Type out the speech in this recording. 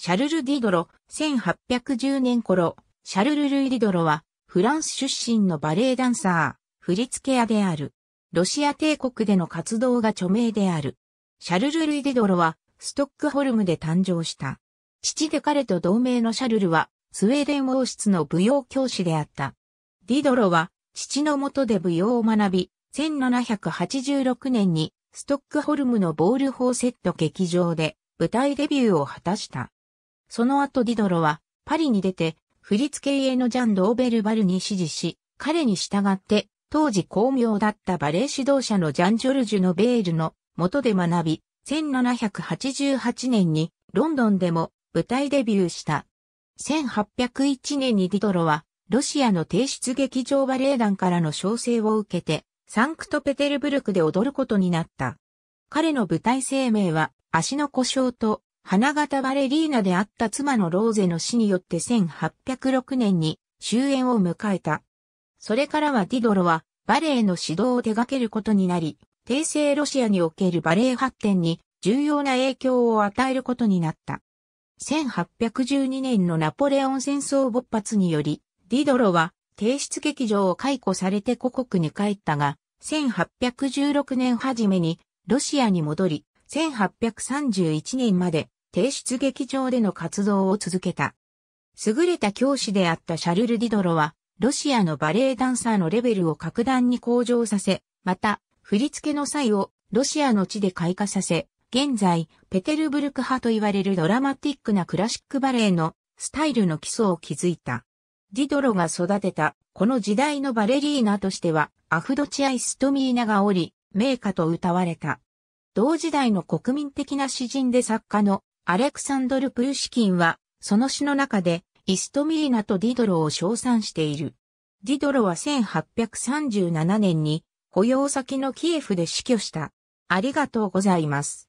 シャルル・ディドロ、1810年頃、シャルル・ルイ・ディドロは、フランス出身のバレエダンサー、振付屋である。ロシア帝国での活動が著名である。シャルル・ルイ・ディドロは、ストックホルムで誕生した。父で彼と同盟のシャルルは、スウェーデン王室の舞踊教師であった。ディドロは、父のもとで舞踊を学び、1786年に、ストックホルムのボール・ホーセット劇場で、舞台デビューを果たした。その後ディドロはパリに出て、振付家のジャン・ドーベルバルに指示し、彼に従って当時巧妙だったバレエ指導者のジャン・ジョルジュ・ノベールの元で学び、1788年にロンドンでも舞台デビューした。1801年にディドロはロシアの提出劇場バレエ団からの招請を受けて、サンクトペテルブルクで踊ることになった。彼の舞台生命は足の故障と花形バレリーナであった妻のローゼの死によって1806年に終焉を迎えた。それからはディドロはバレエの指導を手掛けることになり、帝政ロシアにおけるバレエ発展に重要な影響を与えることになった。1812年のナポレオン戦争勃発により、ディドロは帝室劇場を解雇されて故国に帰ったが、1816年初めにロシアに戻り、1831年まで帝室劇場での活動を続けた。優れた教師であったシャルル・ディドロは、ロシアのバレエダンサーのレベルを格段に向上させ、また、振り付けの際をロシアの地で開花させ、現在、ペテルブルク派と言われるドラマティックなクラシックバレエのスタイルの基礎を築いた。ディドロが育てた、この時代のバレリーナとしては、アフドチア・イストミーナがおり、名家と歌われた。同時代の国民的な詩人で作家のアレクサンドル・プルシキンは、その詩の中で、イストミーナとディドロを称賛している。ディドロは1837年に、保養先のキエフで死去した。ありがとうございます。